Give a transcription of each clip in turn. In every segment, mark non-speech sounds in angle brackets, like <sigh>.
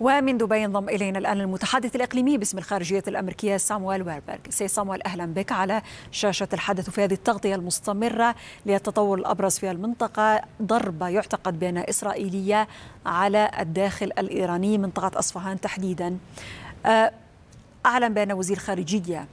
ومن دبي ينضم الينا الان المتحدث الاقليمي باسم الخارجيه الامريكيه سامويل ويربرغ. سي سامويل اهلا بك على شاشه الحدث في هذه التغطيه المستمره للتطور الابرز في المنطقه ضربه يعتقد بانها اسرائيليه على الداخل الايراني منطقه اصفهان تحديدا. آه، اعلم بان وزير الخارجيه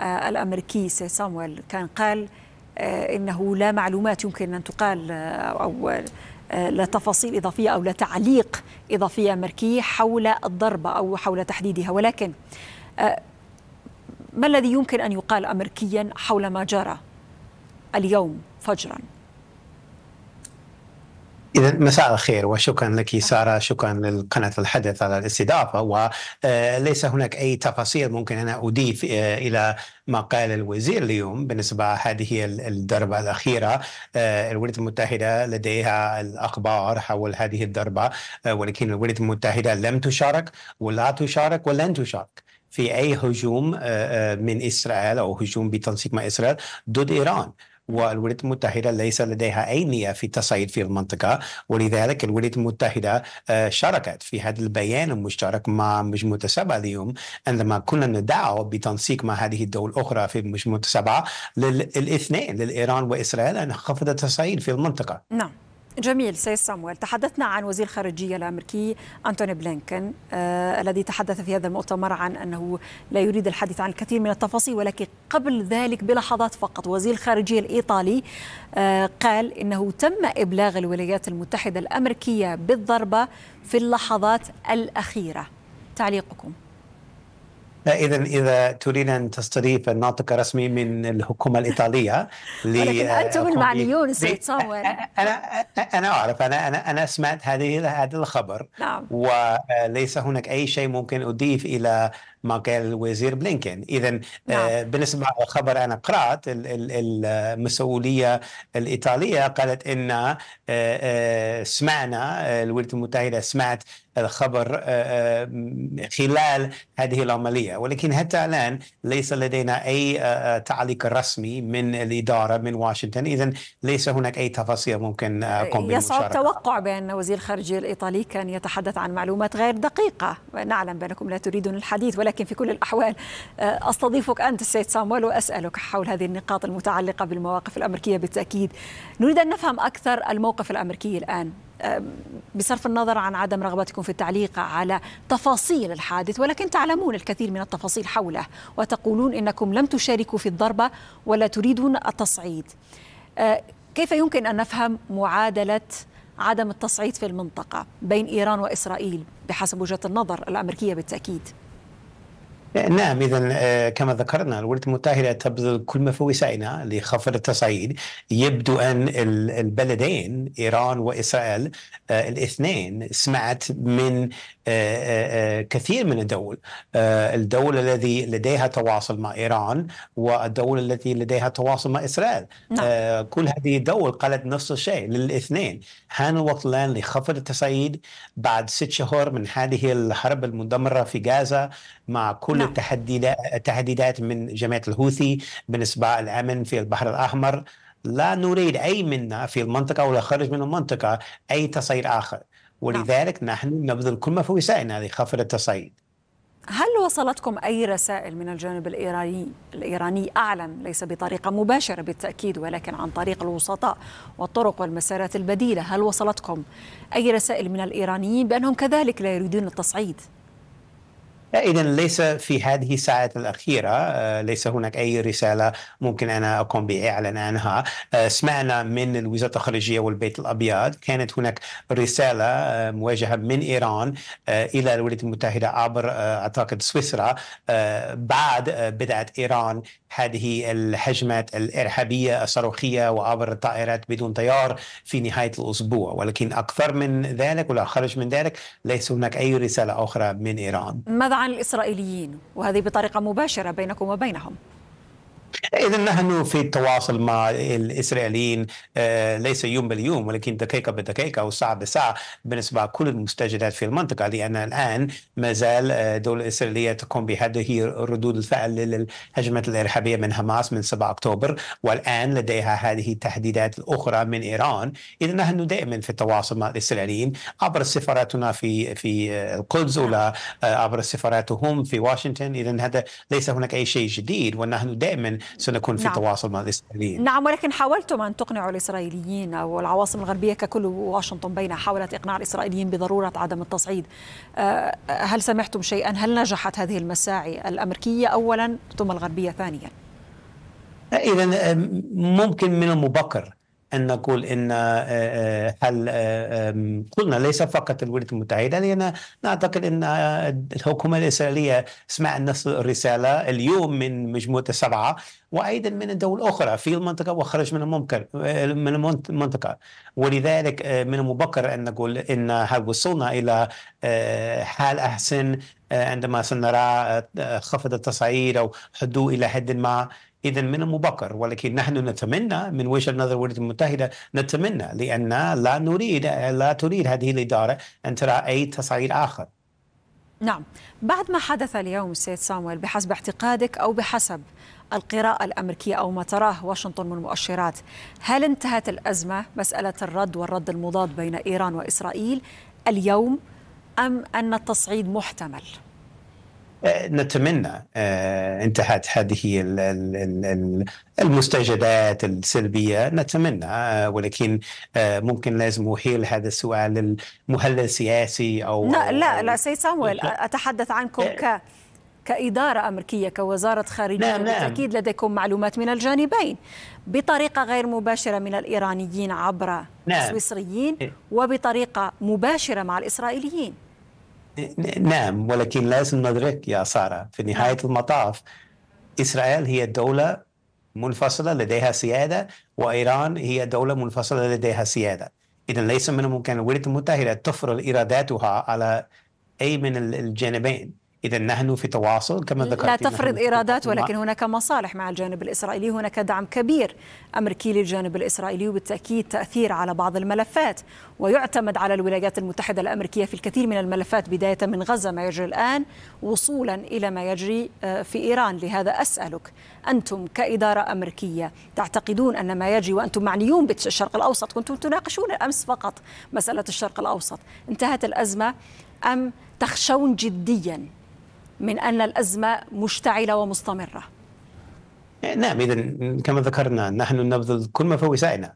آه، الامريكي سي سامويل كان قال آه، انه لا معلومات يمكن ان تقال او آه، لتفاصيل إضافية أو لتعليق إضافية أمريكي حول الضربة أو حول تحديدها ولكن آه، ما الذي يمكن أن يقال أمريكيا حول ما جرى اليوم فجرا إذا مساء الخير وشكرا لك سارة شكرا لقناة الحدث على الاستضافة وليس آه، هناك أي تفاصيل ممكن أنا أضيف آه، إلى ما قال الوزير اليوم بالنسبة هذه الضربة الأخيرة آه، الولايات المتحدة لديها الأخبار حول هذه الضربة ولكن الولايات المتحدة لم تشارك ولا تشارك ولن تشارك في أي هجوم من إسرائيل أو هجوم بتنسيق مع إسرائيل ضد إيران والولايات المتحدة ليس لديها أي نية في التصعيد في المنطقة ولذلك الولايات المتحدة آه، شاركت في هذا البيان المشترك مع مجموعة السبعة اليوم عندما كنا ندعو بتنسيق مع هذه الدول الأخرى في مجموعة السبعة للاثنين للإيران وإسرائيل أن خفض التصعيد في المنطقة نعم جميل سيد صامويل تحدثنا عن وزير الخارجية الأمريكي أنتوني بلينكن آه الذي تحدث في هذا المؤتمر عن أنه لا يريد الحديث عن الكثير من التفاصيل ولكن قبل ذلك بلحظات فقط وزير الخارجية الإيطالي آه قال إنه تم إبلاغ الولايات المتحدة الأمريكية بالضربة في اللحظات الأخيرة تعليقكم اذا اذا تريد ان تستضيف الناطق الرسمي من الحكومه الايطاليه <laughs> ولكن آه، انتم المعنيون سيتصور انا انا اعرف انا انا انا سمعت هذه هذا الخبر نعم وليس آه، هناك اي شيء ممكن اضيف الى ما قال الوزير بلينكن اذا آه، نعم. بالنسبه للخبر انا قرات المسؤوليه الايطاليه قالت ان سمعنا الولايات المتحده سمعت الخبر آه، آه، خلال هذه العملية ولكن حتى الآن ليس لدينا أي آه، تعليق رسمي من الإدارة من واشنطن إذا ليس هناك أي تفاصيل ممكن أقوم يصعب توقع بأن وزير الخارجية الإيطالي كان يتحدث عن معلومات غير دقيقة نعلم بأنكم لا تريدون الحديث ولكن في كل الأحوال أستضيفك أنت السيد صامويل وأسألك حول هذه النقاط المتعلقة بالمواقف الأمريكية بالتأكيد نريد أن نفهم أكثر الموقف الأمريكي الآن آه، بصرف النظر عن عدم رغبتكم في التعليق على تفاصيل الحادث ولكن تعلمون الكثير من التفاصيل حوله وتقولون انكم لم تشاركوا في الضربه ولا تريدون التصعيد. آه، كيف يمكن ان نفهم معادله عدم التصعيد في المنطقه بين ايران واسرائيل بحسب وجهه النظر الامريكيه بالتاكيد؟ نعم اذا آه، كما ذكرنا الولايات المتحده تبذل كل ما في وسائلها لخفض التصعيد يبدو ان البلدين ايران واسرائيل آه، الاثنين سمعت من آه، كثير من الدول الدولة الذي لديها تواصل مع إيران والدولة التي لديها تواصل مع إسرائيل نعم. كل هذه الدول قالت نفس الشيء للاثنين حان الوقت الآن لخفض التصعيد بعد ست شهور من هذه الحرب المدمرة في غزة مع كل نعم. التهديدات من جماعه الحوثي اصبع الامن في البحر الاحمر لا نريد اي منا في المنطقه ولا خارج من المنطقه اي تصعيد اخر نعم. ولذلك نعم. نحن نبذل كل ما في وسائلنا لخفض التصعيد هل وصلتكم أي رسائل من الجانب الإيراني الإيراني أعلن ليس بطريقة مباشرة بالتأكيد ولكن عن طريق الوسطاء والطرق والمسارات البديلة هل وصلتكم أي رسائل من الإيرانيين بأنهم كذلك لا يريدون التصعيد؟ إذا ليس في هذه الساعات الأخيرة آه، ليس هناك أي رسالة ممكن أنا أقوم بإعلان عنها آه، سمعنا من الوزارة الخارجية والبيت الأبيض كانت هناك رسالة آه، موجهة من إيران إلى الولايات المتحدة عبر أعتقد سويسرا بعد بدات إيران هذه الهجمات الإرهابية الصاروخية وعبر الطائرات بدون طيار في نهاية الأسبوع ولكن أكثر من ذلك ولا خرج من ذلك ليس هناك أي رسالة أخرى من إيران ماذا عن الإسرائيليين وهذه بطريقة مباشرة بينكم وبينهم اذا نحن في التواصل مع الإسرائيليين آه، ليس يوم باليوم ولكن دقيقة بدقيقة أو ساعة بساعة بالنسبة لكل المستجدات في المنطقة لأن الآن ما زال الدولة آه، الإسرائيلية تقوم بهذه ردود الفعل للهجمات الإرهابية من حماس من 7 أكتوبر والآن لديها هذه التهديدات الأخرى من إيران إذا نحن دائما في التواصل مع الإسرائيليين عبر سفاراتنا في في آه، القدس ولا عبر سفاراتهم في واشنطن إذا هذا ليس هناك أي شيء جديد ونحن دائما سنكون في نعم. تواصل مع الإسرائيليين نعم ولكن حاولتم أن تقنعوا الإسرائيليين أو العواصم الغربية ككل واشنطن بينها حاولت إقناع الإسرائيليين بضرورة عدم التصعيد آه، هل سمعتم شيئا هل نجحت هذه المساعي الأمريكية أولا ثم الغربية ثانيا إذا آه، ممكن من المبكر أن نقول أن آه، آه، هل آه، قلنا ليس فقط الولايات المتحدة لأن يعني نعتقد أن الحكومة الإسرائيلية سمع نفس الرسالة اليوم من مجموعة السبعة وأيضا من الدول الأخرى في المنطقة وخرج من الممكن من المنطقة ولذلك من المبكر أن نقول أن هل وصلنا إلى حال أحسن عندما سنرى خفض التصعيد أو حدوء إلى حد ما إذا من المبكر ولكن نحن نتمنى من وجهة نظر الولايات المتحدة نتمنى لأن لا نريد لا تريد هذه الإدارة أن ترى أي تصعيد آخر نعم بعد ما حدث اليوم سيد سامويل بحسب اعتقادك أو بحسب القراءة الأمريكية أو ما تراه واشنطن من مؤشرات هل انتهت الأزمة مسألة الرد والرد المضاد بين إيران وإسرائيل اليوم أم أن التصعيد محتمل؟ آه، نتمنى آه، انتهاء هذه المستجدات السلبية نتمنى آه، ولكن ممكن لازم أحيل هذا السؤال للمهلل السياسي أو لا لا لا سيد سامويل أتحدث عنكم ك كإدارة أمريكية كوزارة خارجية نعم, نعم. بالتأكيد نعم. لديكم معلومات من الجانبين بطريقة غير مباشرة من الإيرانيين عبر نعم. السويسريين إيه. وبطريقة مباشرة مع الإسرائيليين نعم ولكن لازم ندرك يا سارة في نعم. نهاية المطاف إسرائيل هي دولة منفصلة لديها سيادة وإيران هي دولة منفصلة لديها سيادة إذا ليس من الممكن الولايات المتحدة تفرض إرادتها على أي من الجانبين إذا نحن في تواصل كما ذكرت لا تفرض إيرادات ولكن هناك مصالح مع الجانب الإسرائيلي هناك دعم كبير أمريكي للجانب الإسرائيلي وبالتأكيد تأثير على بعض الملفات ويعتمد على الولايات المتحدة الأمريكية في الكثير من الملفات بداية من غزة ما يجري الآن وصولا إلى ما يجري آه، في إيران لهذا أسألك أنتم كإدارة أمريكية تعتقدون أن ما يجري وأنتم معنيون بالشرق الأوسط كنتم تناقشون أمس فقط مسألة الشرق الأوسط انتهت الأزمة أم تخشون جديا من أن الأزمة مشتعلة ومستمرة نعم إذا كما ذكرنا نحن نبذل كل ما في وسائلنا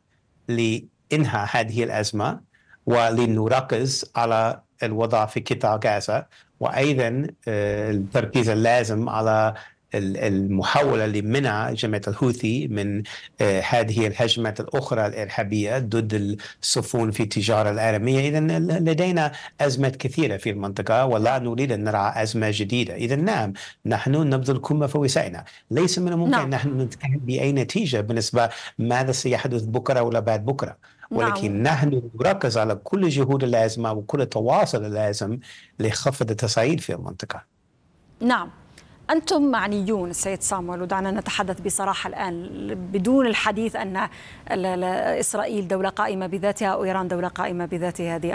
لإنهاء هذه الأزمة ولنركز على الوضع في قطاع غزة وأيضا آه، التركيز اللازم على المحاولة لمنع جماعة الحوثي من آه، هذه الهجمات الأخرى الإرهابية ضد السفن في التجارة العالمية إذا لدينا أزمات كثيرة في المنطقة ولا نريد أن نرى أزمة جديدة إذا نعم نحن نبذل كل ما في وسائنا ليس من الممكن نعم. نحن نتكلم بأي نتيجة بالنسبة ماذا سيحدث بكرة ولا بعد بكرة نعم. ولكن نعم. نحن نركز على كل جهود اللازمة وكل التواصل اللازم لخفض التصعيد في المنطقة نعم أنتم معنيون سيد سامول ودعنا نتحدث بصراحة الآن بدون الحديث أن إسرائيل دولة قائمة بذاتها أو إيران دولة قائمة بذاتها هذه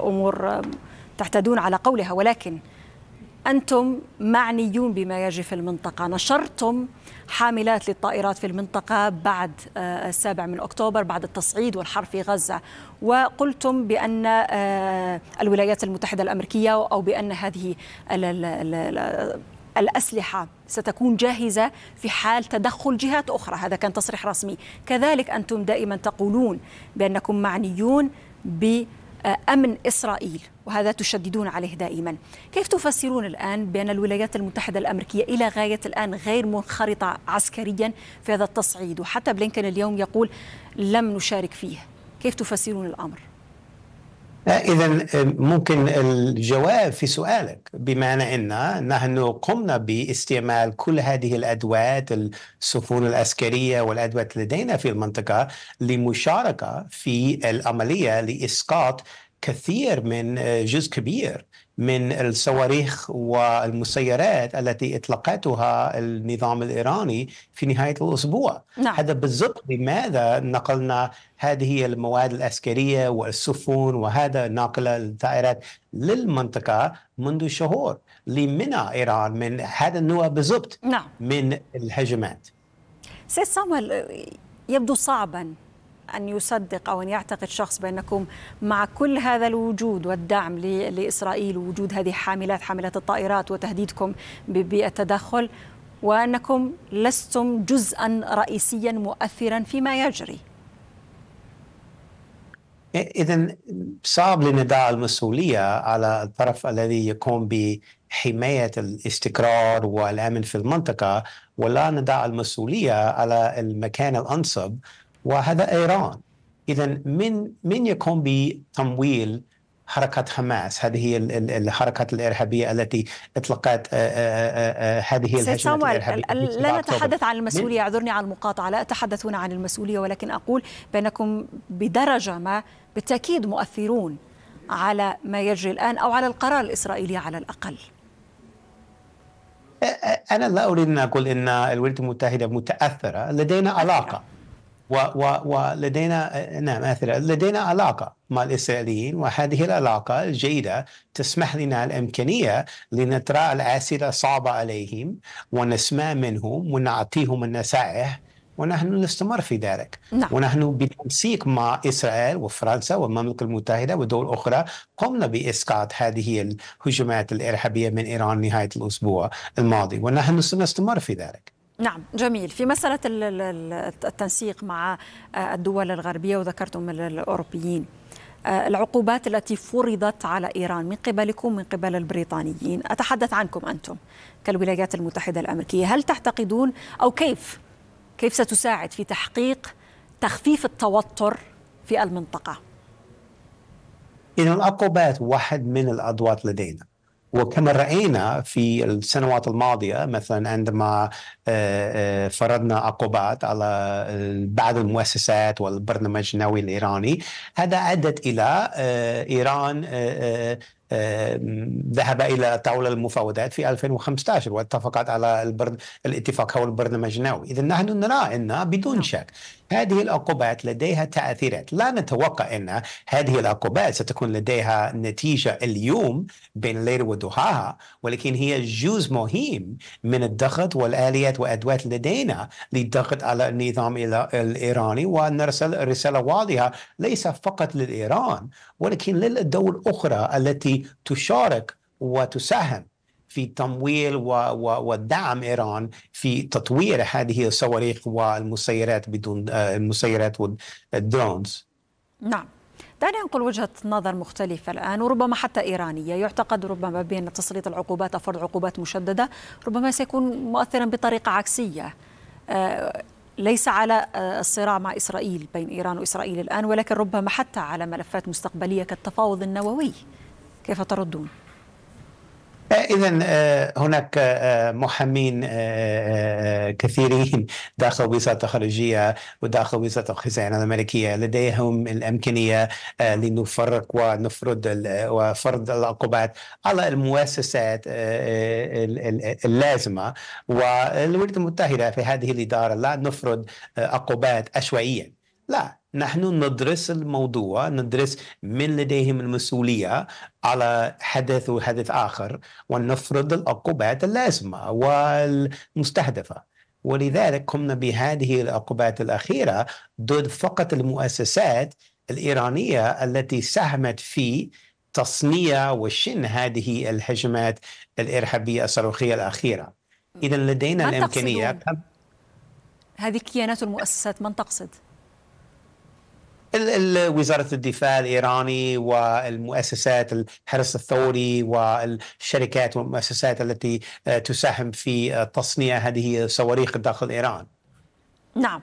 أمور تعتدون على قولها ولكن أنتم معنيون بما يجري في المنطقة نشرتم حاملات للطائرات في المنطقة بعد آه، السابع من أكتوبر بعد التصعيد والحرب في غزة وقلتم بأن آه، الولايات المتحدة الأمريكية أو بأن هذه الأسلحة ستكون جاهزة في حال تدخل جهات أخرى هذا كان تصريح رسمي كذلك أنتم دائما تقولون بأنكم معنيون بأمن إسرائيل وهذا تشددون عليه دائما كيف تفسرون الآن بأن الولايات المتحدة الأمريكية إلى غاية الآن غير منخرطة عسكريا في هذا التصعيد وحتى بلينكن اليوم يقول لم نشارك فيه كيف تفسرون الأمر؟ إذا ممكن الجواب في سؤالك بمعنى أن نحن قمنا باستعمال كل هذه الأدوات السفن العسكرية والأدوات لدينا في المنطقة لمشاركة في العملية لإسقاط كثير من آه، جزء كبير من الصواريخ والمسيرات التي اطلقتها النظام الايراني في نهايه الاسبوع نعم. هذا بالضبط لماذا نقلنا هذه المواد العسكريه والسفن وهذا نقل الطائرات للمنطقه منذ شهور لمنع ايران من هذا النوع بالضبط نعم. من الهجمات سيد سامر يبدو صعبا أن يصدق أو أن يعتقد شخص بأنكم مع كل هذا الوجود والدعم لإسرائيل ووجود هذه حاملات حاملات الطائرات وتهديدكم بالتدخل وأنكم لستم جزءا رئيسيا مؤثرا فيما يجري إذا صعب لندع المسؤولية على الطرف الذي يقوم بحماية الاستقرار والأمن في المنطقة ولا ندع المسؤولية على المكان الأنصب وهذا ايران اذا من من يقوم بتمويل حركة حماس هذه هي الحركة الإرهابية التي أطلقت آه، آه، آه، هذه الهجمات الإرهابية لا نتحدث عن المسؤولية اعذرني عن المقاطعة لا أتحدث هنا عن المسؤولية ولكن أقول بأنكم بدرجة ما بالتأكيد مؤثرون على ما يجري الآن أو على القرار الإسرائيلي على الأقل أنا لا أريد أن أقول أن الولايات المتحدة متأثرة لدينا علاقة ولدينا نعم آثرة لدينا علاقة مع الإسرائيليين وهذه العلاقة الجيدة تسمح لنا الإمكانية لنترى الأسئلة الصعبة عليهم ونسمع منهم ونعطيهم النصائح ونحن نستمر في ذلك نعم. ونحن بالتنسيق مع إسرائيل وفرنسا والمملكة المتحدة ودول أخرى قمنا بإسقاط هذه الهجمات الإرهابية من إيران نهاية الأسبوع الماضي ونحن سنستمر في ذلك نعم جميل في مسألة التنسيق مع آه، الدول الغربية وذكرتم الأوروبيين آه، العقوبات التي فرضت على إيران من قبلكم من قبل البريطانيين أتحدث عنكم أنتم كالولايات المتحدة الأمريكية هل تعتقدون أو كيف كيف ستساعد في تحقيق تخفيف التوتر في المنطقة؟ إن العقوبات واحد من الأدوات لدينا وكما راينا في السنوات الماضيه مثلا عندما آه، آه، فرضنا عقوبات على بعض المؤسسات والبرنامج النووي الايراني هذا ادت الى آه، ايران ذهب الى طاوله المفاوضات في 2015 واتفقت على البرن... الاتفاق حول البرنامج النووي، اذا نحن نرى ان بدون نعم. شك هذه العقوبات لديها تاثيرات، لا نتوقع ان هذه العقوبات ستكون لديها نتيجه اليوم بين الليل وضحاها، ولكن هي جزء مهم من الضغط والاليات والادوات لدينا للضغط على النظام الايراني ونرسل رساله واضحه ليس فقط للايران ولكن للدول الاخرى التي تشارك وتساهم في تمويل ودعم ايران في تطوير هذه الصواريخ والمسيرات بدون آه، المسيرات والدرونز. نعم. دعني انقل وجهه نظر مختلفه الان وربما حتى ايرانيه، يعتقد ربما بان تسليط العقوبات او فرض عقوبات مشدده ربما سيكون مؤثرا بطريقه عكسيه. آه، ليس على آه، الصراع مع اسرائيل بين ايران واسرائيل الان ولكن ربما حتى على ملفات مستقبليه كالتفاوض النووي. كيف تردون؟ آه، إذا آه، هناك آه، محامين كثيرين <laughs> داخل وزارة الخارجية وداخل وزارة الخزانة الأمريكية لديهم الأمكانية لنفرق ونفرض وفرض العقوبات على المؤسسات اللازمة والولايات المتحدة في هذه الإدارة لا نفرض عقوبات عشوائيا لا نحن ندرس الموضوع ندرس من لديهم المسؤولية على حدث وحدث آخر ونفرض العقوبات اللازمة والمستهدفة ولذلك قمنا بهذه العقوبات الأخيرة ضد فقط المؤسسات الإيرانية التي ساهمت في تصنيع وشن هذه الهجمات الإرهابية الصاروخية الأخيرة إذا لدينا الإمكانية هذه كيانات المؤسسات من تقصد؟ وزارة الدفاع الإيراني والمؤسسات الحرس الثوري والشركات والمؤسسات التي آه، تساهم في آه، تصنيع هذه الصواريخ داخل إيران نعم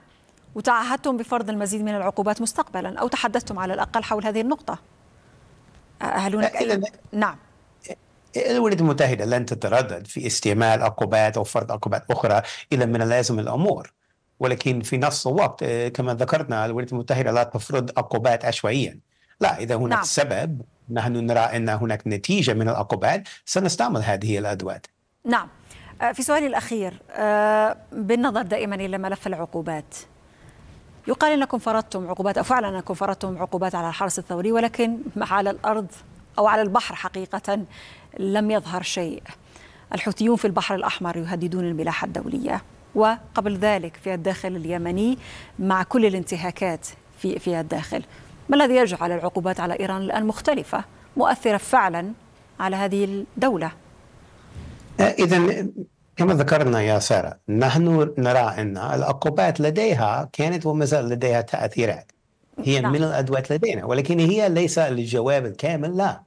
وتعهدتم بفرض المزيد من العقوبات مستقبلا أو تحدثتم على الأقل حول هذه النقطة هل هناك أي... نعم الولايات المتحدة لن تتردد في استعمال عقوبات أو فرض عقوبات أخرى إذا من لازم الأمور ولكن في نفس الوقت آه، كما ذكرنا الولايات المتحدة لا تفرض عقوبات عشوائيا لا إذا هناك نعم. سبب نحن نرى أن هناك نتيجة من العقوبات سنستعمل هذه الأدوات نعم آه، في سؤالي الأخير آه، بالنظر دائما إلى ملف العقوبات يقال أنكم فرضتم عقوبات أو فعلا أنكم فرضتم عقوبات على الحرس الثوري ولكن على الأرض أو على البحر حقيقة لم يظهر شيء الحوثيون في البحر الأحمر يهددون الملاحة الدولية وقبل ذلك في الداخل اليمني مع كل الانتهاكات في في الداخل ما الذي يجعل العقوبات على ايران الان مختلفه مؤثره فعلا على هذه الدوله آه، اذا كما ذكرنا يا سارة نحن نرى أن العقوبات لديها كانت وما زال لديها تأثيرات هي نعم. من الأدوات لدينا ولكن هي ليس الجواب الكامل لا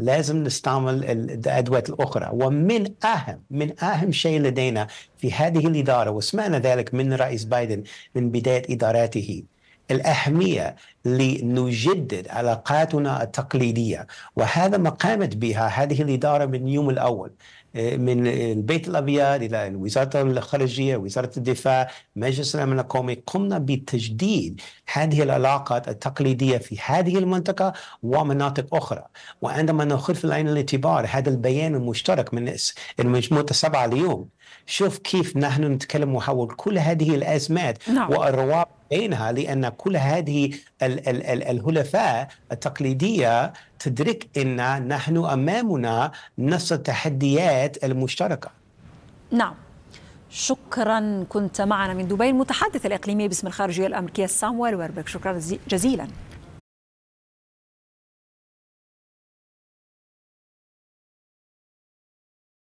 لازم نستعمل الادوات الاخرى ومن اهم من اهم شيء لدينا في هذه الاداره وسمعنا ذلك من رئيس بايدن من بدايه ادارته الأهمية لنجدد علاقاتنا التقليدية وهذا ما قامت بها هذه الإدارة من يوم الأول من البيت الابيض الى وزاره الخارجيه، وزاره الدفاع، مجلس الامن القومي، قمنا بتجديد هذه العلاقات التقليديه في هذه المنطقه ومناطق اخرى، وعندما ناخذ في العين الاعتبار هذا البيان المشترك من المجموعه السبعه اليوم شوف كيف نحن نتكلم وحول كل هذه الأزمات نعم. والروابط بينها لأن كل هذه ال- ال- ال- الهلفاء التقليدية تدرك أن نحن أمامنا نفس التحديات المشتركة نعم شكرا كنت معنا من دبي المتحدث الإقليمي باسم الخارجية الأمريكية سامويل ويربك شكرا جزيلا